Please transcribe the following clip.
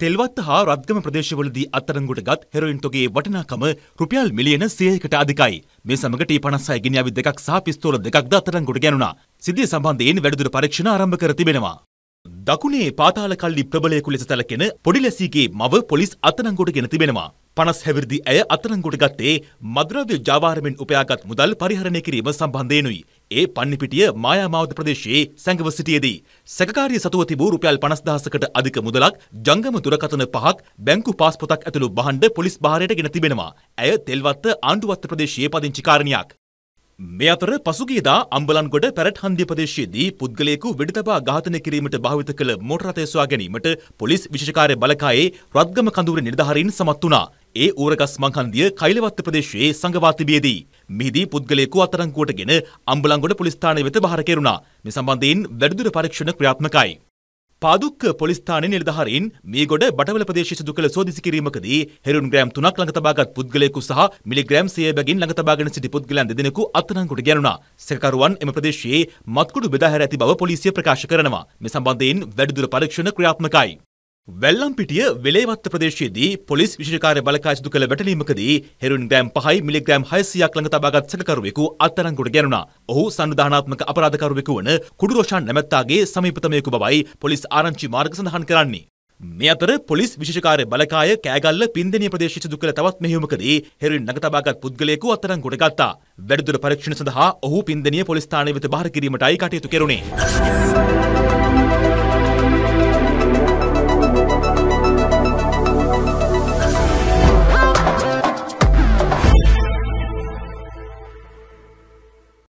තෙල්වත්ත හා රත්ගම ප්‍රදේශවලදී අත්තරංගුට ගත් හෙරොයින් තොගේ වටිනාකම රුපියල් මිලියන සියයකට අධිකයි. මේ සමඟ ටී පනස්සයි ගෙනියවි දෙකක් සහ පිස්තෝල දෙකක් ද අත්තරංගුට ගැනුණා. සිදිය සම්බන්ධයෙන් වැඩිදුර පරීක්ෂණ ආරම්භ කර තිබෙනවා. දකුණේ පාතාල කල්ලි ප්‍රබලයකු ලෙස සැලකෙන පොඩිලැසීගේ මව පොලිස් අතනංගොට ගෙන තිබෙනවා. පනස් හැවිරිදි ඇය අතනංගොට ගත්තේ මද්‍රව්‍ය ජාවාරමෙන් උපයාගත් මුදල් පරිහරණය කිරීම සම්බන්ධයෙනුයි. ඒ පන්නිපිටිය මායාමාවත ප්‍රදේශයේ සැඟව සිටියේදී. සැකකාරිය සතුව තිබූ රුපියල් පනස්දහසකට අධික මුදලක් ජංගම දුරකථන පහක් බැංකු පාස්පොතක් ඇතුළු බහන්ඩ පොලිස් භාරයට ගෙන තිබෙනවා. ඇය තෙල්වත්ත ආණ්ඩුවත්ත ප්‍රදේශයේ පදිංචිකාරණයක්. මේ අතර පසුගියදා අම්බලන්ගොඩ පැරට් හන්දිය ප්‍රදේශයේදී පුද්ගලයෙකු වෙඩි තබා ඝාතනය කිරීමට භාවිත කළ මෝටර් රථය සොයා ගැනීමට පොලිස් විශේෂ කාර්ය බළකායේ රත්ගම කඳවුර නිලධාරීන් සමත් වුණා. ඒ ඌරගස් මංකන්දිය කයිලවත්ත ප්‍රදේශයේ සංගවා තිබියදී මෙහිදී පුද්ගලයෙකු අත්අඩංගුවටගෙන අම්බලන්ගොඩ පොලිස් ස්ථානය වෙත බහර කෙරුණා. මේ සම්බන්ධයෙන් වැඩිදුර පරීක්ෂණ ක්‍රියාත්මකයි. පාදුක්ක පොලිස් ස්ථානයේ නිලධාරීන් මේගොඩ බටවල ප්‍රදේශයේ සිදු කළ සෝදිසි කිරීමකදී හෙරුන් ග්‍රෑම් 3ක් ළඟ තබාගත් පුද්ගලයෙකු සහ මිලිග්‍රෑම් 100 බැගින් ළඟ තබාගෙන සිටි පුද්ගලයන් දෙදෙනෙකු අත්අඩංගුවට ගැනුණා. සැකකරුවන් එම ප්‍රදේශයේ මත්කුඩු බෙදා හැර ඇති බව පොලිසිය ප්‍රකාශ කරනවා. මේ සම්බන්ධයෙන් වැඩිදුර පරීක්ෂණ ක්‍රියාත්මකයි. වැල්ලම්පිටිය වෙලේවත්ත ප්‍රදේශයේදී පොලිස් විශෂකාරය බලකා සිදු කළ වැටලීමකදී හෙරුන් ග්‍රෑම් පහයි මිලිග්‍රෑම් හයසියක් ළඟ තබාගත් සැකකරුවෙකු අත්තරංගුට ගැනුණා. ඔහු සංවිධානාත්මක අපරාධකරුවෙකු වන කුඩුරෝෂාන් නැමැත්තාගේ සමීපතමයෙකු බවයි පොලිස් ආරංචි මාර්ග සඳහන් කරන්නේ. මේ අතර පොලිස් විශෂකාරය බලකාය කෑගල්ල පින්දනිය ප්‍රදේශ සිදු කළ තවත් මෙහෙයුමකදී හෙරුන් ළඟ තබාගත් පුද්ගලයෙකු අත්තරංගුට ගත්තා. වැඩිදුර පරීක්ෂණ සඳහා ඔහු පින්දනිය පොලිස් ස්ථානය වෙත බාර කිරීමටයි කටයුතු කෙරුණේ.